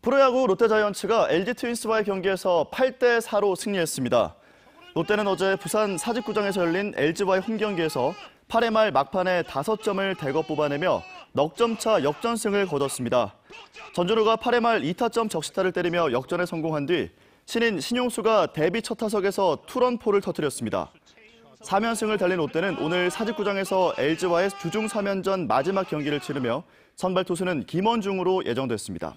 프로야구 롯데자이언츠가 LG 트윈스와의 경기에서 8대 4로 승리했습니다. 롯데는 어제 부산 사직구장에서 열린 LG와의 홈 경기에서 8회 말 막판에 5점을 대거 뽑아내며 넉점차 역전승을 거뒀습니다. 전준우가 8회 말 2타점 적시타를 때리며 역전에 성공한 뒤 신인 신용수가 데뷔 첫 타석에서 투런포를 터뜨렸습니다. 3연승을 달린 롯데는 오늘 사직구장에서 LG와의 주중 3연전 마지막 경기를 치르며 선발 투수는 김원중으로 예정됐습니다.